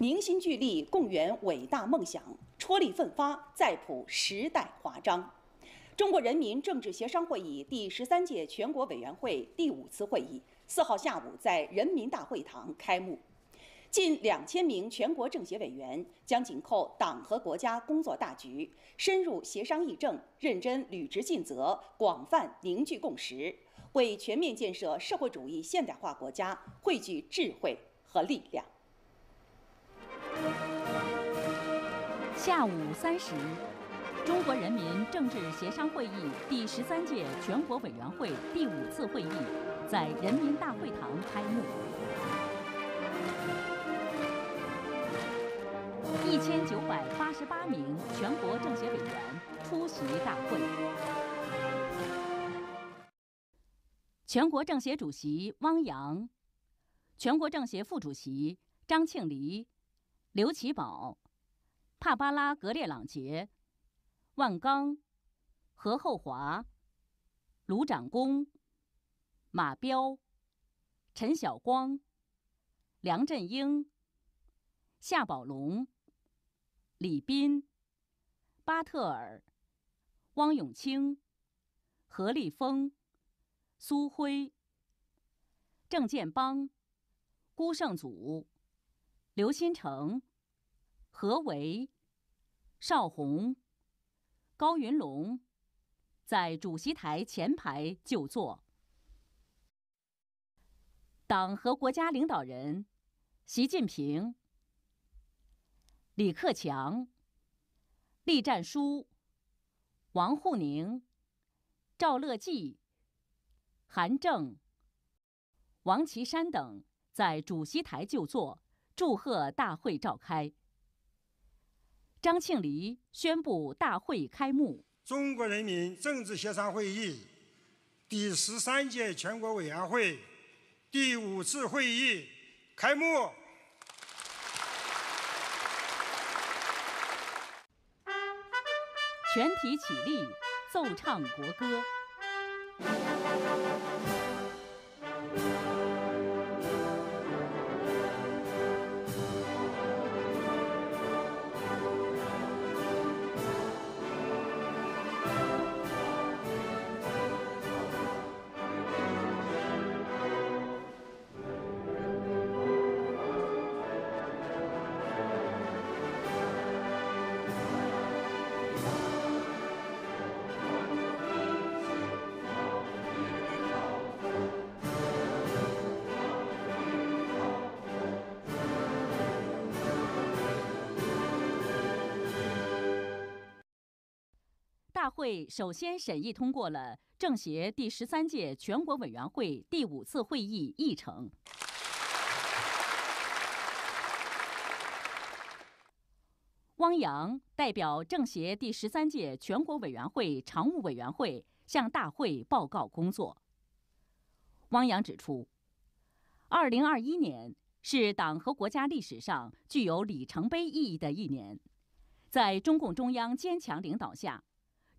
凝心聚力，共圆伟大梦想；，踔厉奋发，再谱时代华章。中国人民政治协商会议第十三届全国委员会第五次会议四号下午在人民大会堂开幕。近两千名全国政协委员将紧扣党和国家工作大局，深入协商议政，认真履职尽责，广泛凝聚共识，为全面建设社会主义现代化国家汇聚智慧和力量。下午三时，中国人民政治协商会议第十三届全国委员会第五次会议在人民大会堂开幕。一千九百八十八名全国政协委员出席大会。全国政协主席汪洋，全国政协副主席张庆黎、刘奇葆。帕巴拉·格列朗杰、万钢、何厚华、卢展工、马彪、陈晓光、梁振英、夏宝龙、李斌、巴特尔、汪永清、何立峰、苏辉、郑建邦、辜胜祖、刘新成。何为、邵红、高云龙，在主席台前排就座。党和国家领导人习近平、李克强、栗战书、王沪宁、赵乐际、韩正、王岐山等在主席台就座，祝贺大会召开。张庆黎宣布大会开幕。中国人民政治协商会议第十三届全国委员会第五次会议开幕。全体起立，奏唱国歌。会首先审议通过了政协第十三届全国委员会第五次会议议程。汪洋代表政协第十三届全国委员会常务委员会向大会报告工作。汪洋指出，二零二一年是党和国家历史上具有里程碑意义的一年，在中共中央坚强领导下。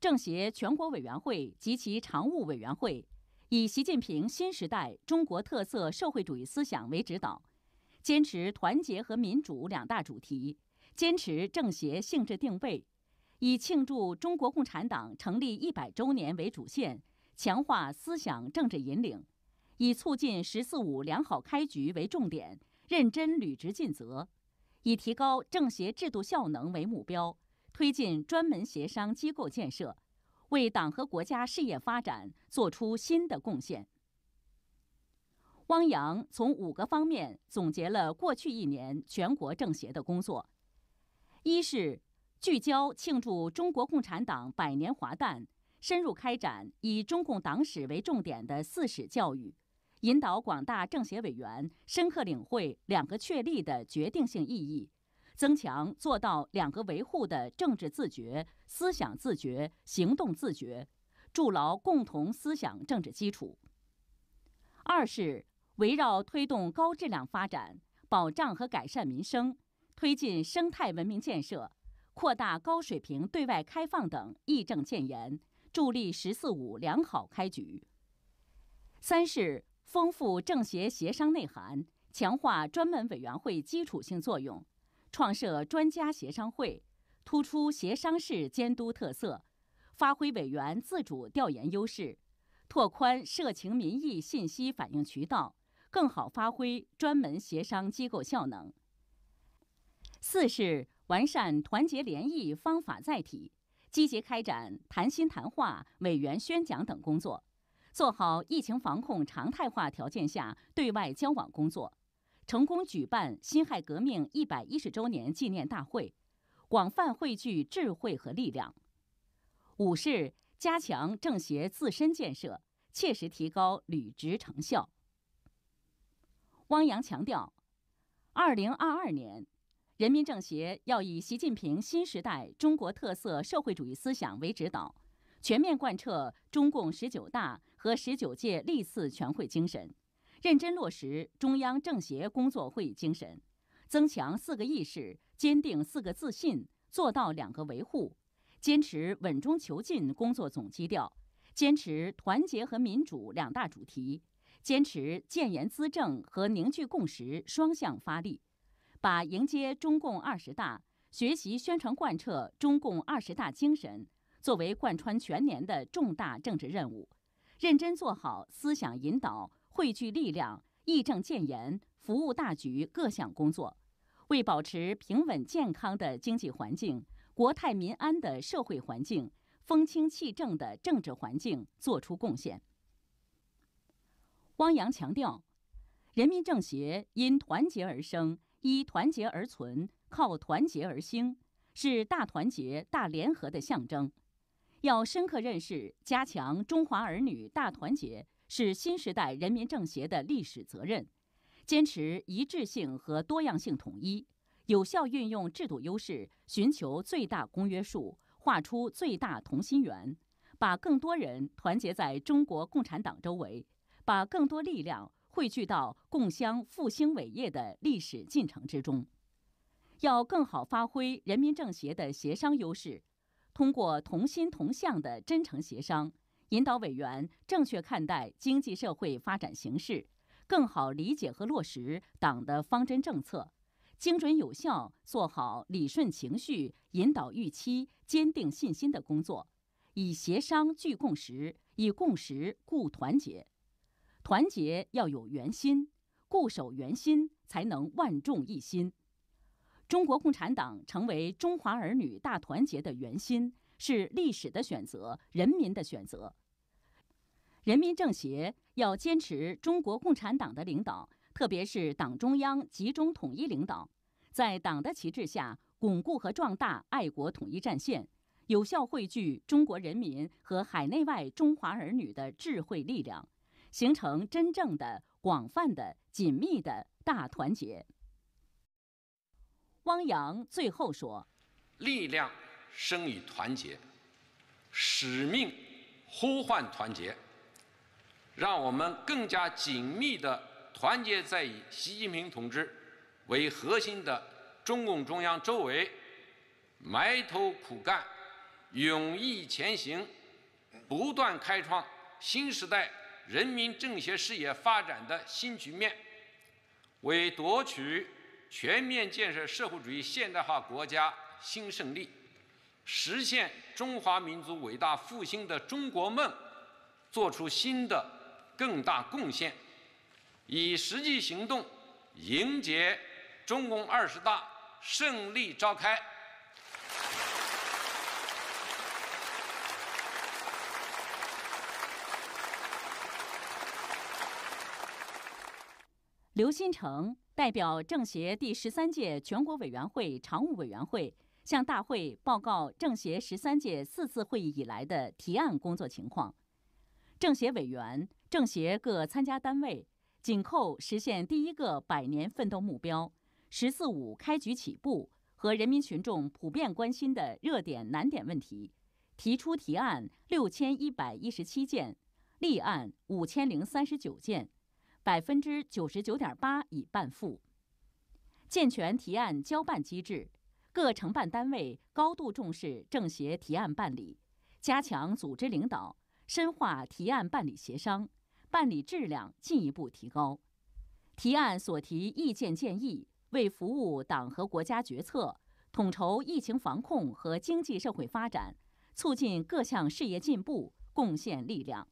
政协全国委员会及其常务委员会以习近平新时代中国特色社会主义思想为指导，坚持团结和民主两大主题，坚持政协性质定位，以庆祝中国共产党成立一百周年为主线，强化思想政治引领，以促进“十四五”良好开局为重点，认真履职尽责，以提高政协制度效能为目标。推进专门协商机构建设，为党和国家事业发展作出新的贡献。汪洋从五个方面总结了过去一年全国政协的工作：一是聚焦庆祝中国共产党百年华诞，深入开展以中共党史为重点的四史教育，引导广大政协委员深刻领会“两个确立”的决定性意义。增强做到“两个维护”的政治自觉、思想自觉、行动自觉，筑牢共同思想政治基础。二是围绕推动高质量发展、保障和改善民生、推进生态文明建设、扩大高水平对外开放等议政建言，助力“十四五”良好开局。三是丰富政协协商内涵，强化专门委员会基础性作用。创设专家协商会，突出协商式监督特色，发挥委员自主调研优势，拓宽社情民意信息反映渠道，更好发挥专门协商机构效能。四是完善团结联谊方法载体，积极开展谈心谈话、委员宣讲等工作，做好疫情防控常态化条件下对外交往工作。成功举办辛亥革命一百一十周年纪念大会，广泛汇聚智慧和力量。五是加强政协自身建设，切实提高履职成效。汪洋强调，二零二二年，人民政协要以习近平新时代中国特色社会主义思想为指导，全面贯彻中共十九大和十九届历次全会精神。认真落实中央政协工作会议精神，增强四个意识，坚定四个自信，做到两个维护，坚持稳中求进工作总基调，坚持团结和民主两大主题，坚持建言资政和凝聚共识双向发力，把迎接中共二十大、学习宣传贯彻中共二十大精神作为贯穿全年的重大政治任务，认真做好思想引导。汇聚力量、议政建言、服务大局各项工作，为保持平稳健康的经济环境、国泰民安的社会环境、风清气正的政治环境作出贡献。汪洋强调，人民政协因团结而生，依团结而存，靠团结而兴，是大团结大联合的象征。要深刻认识加强中华儿女大团结。是新时代人民政协的历史责任。坚持一致性和多样性统一，有效运用制度优势，寻求最大公约数，画出最大同心圆，把更多人团结在中国共产党周围，把更多力量汇聚到共襄复兴伟业的历史进程之中。要更好发挥人民政协的协商优势，通过同心同向的真诚协商。引导委员正确看待经济社会发展形势，更好理解和落实党的方针政策，精准有效做好理顺情绪、引导预期、坚定信心的工作，以协商聚共识，以共识固团结。团结要有圆心，固守圆心才能万众一心。中国共产党成为中华儿女大团结的圆心。是历史的选择，人民的选择。人民政协要坚持中国共产党的领导，特别是党中央集中统一领导，在党的旗帜下巩固和壮大爱国统一战线，有效汇聚中国人民和海内外中华儿女的智慧力量，形成真正的广泛的紧密的大团结。汪洋最后说：“力量。”生于团结，使命呼唤团结，让我们更加紧密的团结在以习近平同志为核心的中共中央周围，埋头苦干，勇毅前行，不断开创新时代人民政协事业发展的新局面，为夺取全面建设社会主义现代化国家新胜利。实现中华民族伟大复兴的中国梦，作出新的更大贡献，以实际行动迎接中共二十大胜利召开。刘新成代表政协第十三届全国委员会常务委员会。向大会报告政协十三届四次会议以来的提案工作情况。政协委员、政协各参加单位紧扣实现第一个百年奋斗目标、十四五开局起步和人民群众普遍关心的热点难点问题，提出提案六千一百一十七件，立案五千零三十九件，百分之九十九点八已办复。健全提案交办机制。各承办单位高度重视政协提案办理，加强组织领导，深化提案办理协商，办理质量进一步提高。提案所提意见建议为服务党和国家决策、统筹疫情防控和经济社会发展、促进各项事业进步贡献力量。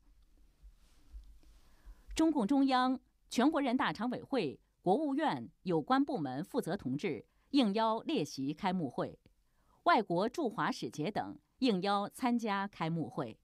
中共中央、全国人大常委会、国务院有关部门负责同志。应邀列席开幕会，外国驻华使节等应邀参加开幕会。